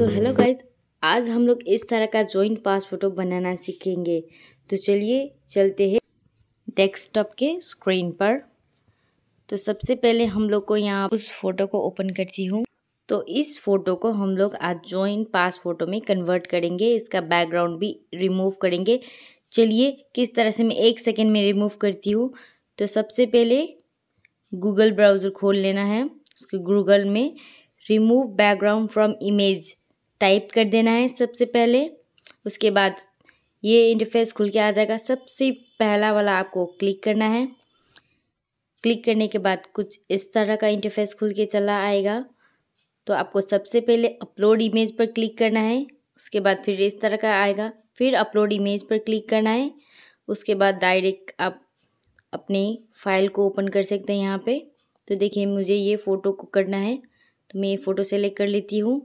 so hello guys आज हम लोग इस तरह का जॉइंट पास फोटो बनाना सीखेंगे तो चलिए चलते हैं डेस्कटॉप के स्क्रीन पर तो सबसे पहले हम लोग को यहाँ उस फोटो को ओपन करती हूँ तो इस फोटो को हम लोग आज जॉइंट पास फोटो में कन्वर्ट करेंगे इसका बैकग्राउंड भी रिमूव करेंगे चलिए किस तरह से मैं एक सेकेंड में रिमूव करती हूँ तो सबसे पहले गूगल ब्राउज़र खोल लेना है उसके गूगल में remove background from image type कर देना है सबसे पहले उसके बाद ये इंटरफेस खुल के आ जाएगा सबसे पहला वाला आपको क्लिक करना है क्लिक करने के बाद कुछ इस तरह का इंटरफेस खुल के चला आएगा तो आपको सबसे पहले अपलोड इमेज पर क्लिक करना है उसके बाद फिर इस तरह का आएगा फिर अपलोड इमेज पर क्लिक करना है उसके बाद डायरेक्ट आप अपनी फाइल को ओपन कर सकते हैं यहाँ पे तो देखिए मुझे ये फ़ोटो को करना है तो मैं ये फ़ोटो सेलेक्ट कर लेती हूँ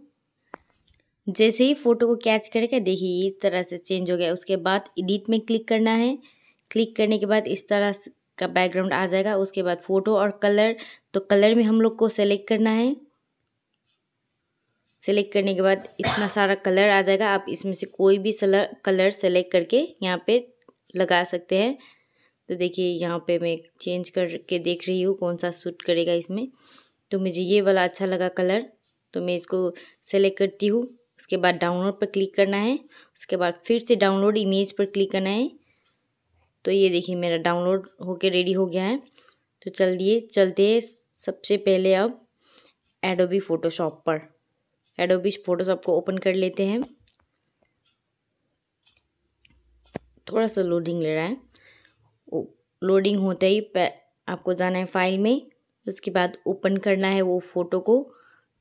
जैसे ही फ़ोटो को कैच करके देखिए इस तरह से चेंज हो गया उसके बाद एडिट में क्लिक करना है क्लिक करने के बाद इस तरह का बैकग्राउंड आ जाएगा उसके बाद फ़ोटो और कलर तो कलर में हम लोग को सेलेक्ट करना है सेलेक्ट करने के बाद इतना सारा कलर आ जाएगा आप इसमें से कोई भी सलर, कलर सेलेक्ट करके यहाँ पे लगा सकते हैं तो देखिए यहाँ पे मैं चेंज करके देख रही हूँ कौन सा सूट करेगा इसमें तो मुझे ये वाला अच्छा लगा कलर तो मैं इसको सेलेक्ट करती हूँ उसके बाद डाउनलोड पर क्लिक करना है उसके बाद फिर से डाउनलोड इमेज पर क्लिक करना है तो ये देखिए मेरा डाउनलोड होके रेडी हो गया है तो चल दिए चलते हैं सबसे पहले अब एडोबी फ़ोटोशॉप पर एडोबी फ़ोटोशॉप को ओपन कर लेते हैं थोड़ा सा लोडिंग ले रहा है लोडिंग होते ही आपको जाना है फाइल में उसके बाद ओपन करना है वो फ़ोटो को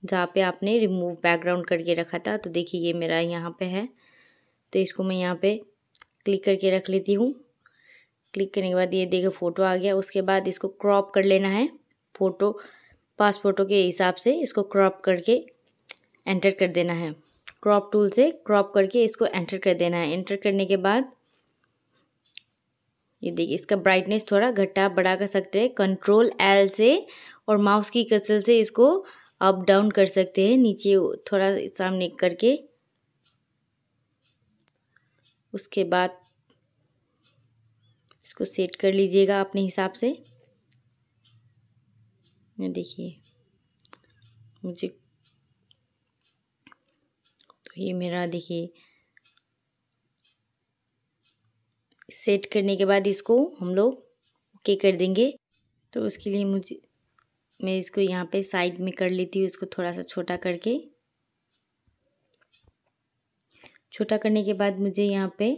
जहाँ पे आपने रिमूव बैकग्राउंड करके रखा था तो देखिए ये मेरा यहाँ पे है तो इसको मैं यहाँ पे क्लिक करके रख लेती हूँ क्लिक करने के बाद ये देखो फ़ोटो आ गया उसके बाद इसको क्रॉप कर लेना है फ़ोटो पास फ़ोटो के हिसाब से इसको क्रॉप करके एंटर कर देना है क्रॉप टूल से क्रॉप करके इसको एंटर कर देना है एंटर करने के बाद ये देखिए इसका ब्राइटनेस थोड़ा घटा बढ़ा कर सकते हैं कंट्रोल एल से और माउस की कसल से इसको अप डाउन कर सकते हैं नीचे थोड़ा सामने करके उसके बाद इसको सेट कर लीजिएगा अपने हिसाब से देखिए मुझे तो ये मेरा देखिए सेट करने के बाद इसको हम लोग ओके कर देंगे तो उसके लिए मुझे मैं इसको यहाँ पे साइड में कर लेती हूँ इसको थोड़ा सा छोटा करके छोटा करने के बाद मुझे यहाँ पे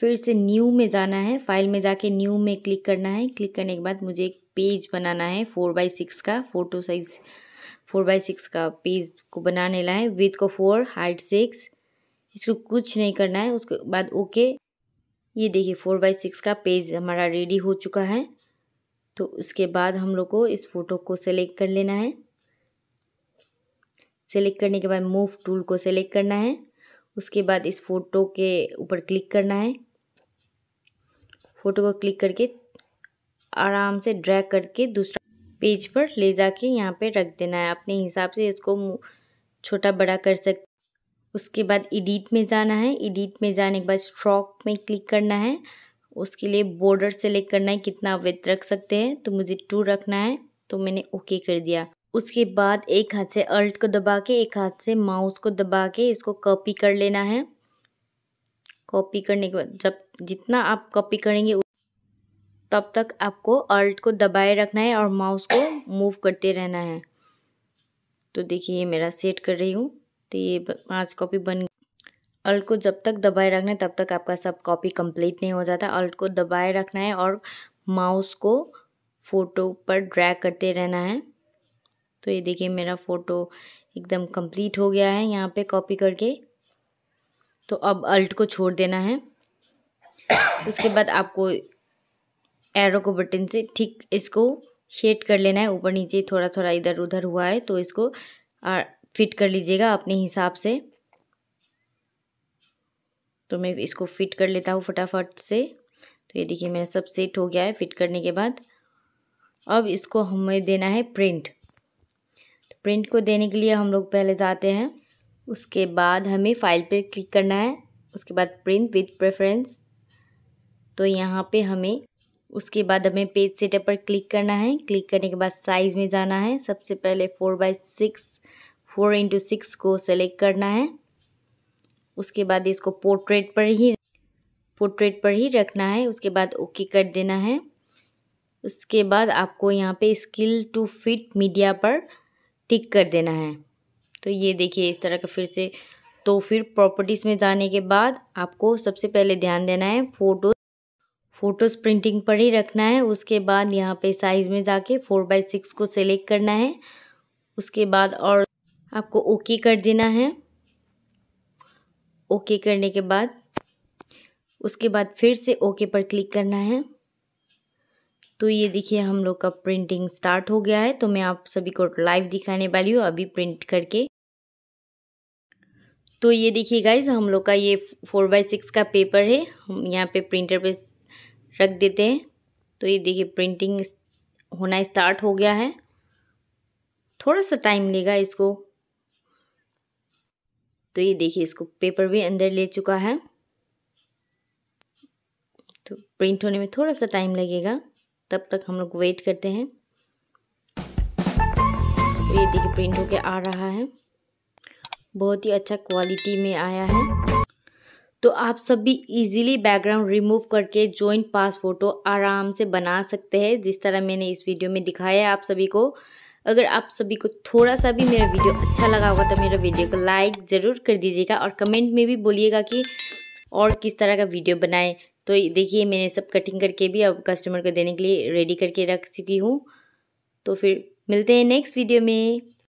फिर से न्यू में जाना है फाइल में जाके न्यू में क्लिक करना है क्लिक करने के बाद मुझे एक पेज बनाना है फोर बाई सिक्स का photo size four by six का पेज को बनाने ला है विथ को फोर हाइट सिक्स इसको कुछ नहीं करना है उसके बाद ओके ये देखिए फोर बाई सिक्स का पेज हमारा रेडी हो चुका है तो उसके बाद हम लोग को इस फ़ोटो को सेलेक्ट कर लेना है सेलेक्ट करने के बाद मूव टूल को सेलेक्ट करना है उसके बाद इस फ़ोटो के ऊपर क्लिक करना है फ़ोटो को क्लिक करके आराम से ड्रैग करके दूसरा पेज पर ले जाके यहाँ पे रख देना है अपने हिसाब से इसको छोटा बड़ा कर सक उसके बाद एडिट में जाना है एडिट में जाने के बाद स्ट्रोक में क्लिक करना है उसके लिए बॉर्डर सेलेक्ट करना है कितना वेथ रख सकते हैं तो मुझे टू रखना है तो मैंने ओके कर दिया उसके बाद एक हाथ से अल्ट को दबा के एक हाथ से माउस को दबा के इसको कॉपी कर लेना है कॉपी करने के बाद जब जितना आप कॉपी करेंगे तब तक आपको अल्ट को दबाए रखना है और माउस को मूव करते रहना है तो देखिए ये मेरा सेट कर रही हूँ तो ये पांच कॉपी बन अल्ट को जब तक दबाए रखना है तब तक आपका सब कॉपी कंप्लीट नहीं हो जाता अल्ट को दबाए रखना है और माउस को फ़ोटो पर ड्रैग करते रहना है तो ये देखिए मेरा फ़ोटो एकदम कंप्लीट हो गया है यहाँ पे कॉपी करके तो अब अल्ट को छोड़ देना है उसके बाद आपको एरो को बटन से ठीक इसको शेड कर लेना है ऊपर नीचे थोड़ा थोड़ा इधर उधर हुआ है तो इसको फिट कर लीजिएगा अपने हिसाब से तो मैं इसको फिट कर लेता हूँ फटाफट से तो ये देखिए मेरा सब सेट हो गया है फिट करने के बाद अब इसको हमें देना है प्रिंट तो प्रिंट को देने के लिए हम लोग पहले जाते हैं उसके बाद हमें फाइल पे क्लिक करना है उसके बाद प्रिंट विथ प्रेफरेंस तो यहाँ पे हमें उसके बाद हमें पेज सेटअप पर क्लिक करना है क्लिक करने के बाद साइज़ में जाना है सबसे पहले four by six four into six को सेलेक्ट करना है उसके बाद इसको पोर्ट्रेट पर ही पोर्ट्रेट पर ही रखना है उसके बाद ओके कर देना है उसके बाद आपको यहाँ पे स्किल टू फिट मीडिया पर टिक कर देना है तो ये देखिए इस तरह का फिर से तो फिर प्रॉपर्टीज़ में जाने के बाद आपको सबसे पहले ध्यान देना है फ़ोटो फ़ोटोज़ प्रिंटिंग पर ही रखना है उसके बाद यहाँ पे साइज़ में जाके फोर बाई सिक्स को सेलेक्ट करना है उसके बाद और आपको ओके कर देना है ओके करने के बाद उसके बाद फिर से ओके पर क्लिक करना है तो ये देखिए हम लोग का प्रिंटिंग स्टार्ट हो गया है तो मैं आप सभी को लाइव दिखाने वाली हूँ अभी प्रिंट करके तो ये देखिए गाइज हम लोग का ये फोर बाई सिक्स का पेपर है हम यहाँ पे प्रिंटर पे रख देते हैं तो ये देखिए प्रिंटिंग होना स्टार्ट हो गया है थोड़ा सा टाइम लेगा इसको तो ये देखिए इसको पेपर भी अंदर ले चुका है तो प्रिंट होने में थोड़ा सा टाइम लगेगा तब तक हम लोग वेट करते हैं तो ये देखिए प्रिंट होके आ रहा है बहुत ही अच्छा क्वालिटी में आया है तो आप सब भी इजीली बैकग्राउंड रिमूव करके जॉइंट पास फोटो आराम से बना सकते हैं जिस तरह मैंने इस वीडियो में दिखाया है आप सभी को अगर आप सभी को थोड़ा सा भी मेरा वीडियो अच्छा लगा होगा तो मेरा वीडियो को लाइक ज़रूर कर दीजिएगा और कमेंट में भी बोलिएगा कि और किस तरह का वीडियो बनाएं तो देखिए मैंने सब कटिंग करके भी अब कस्टमर को देने के लिए रेडी करके रख चुकी हूँ तो फिर मिलते हैं नेक्स्ट वीडियो में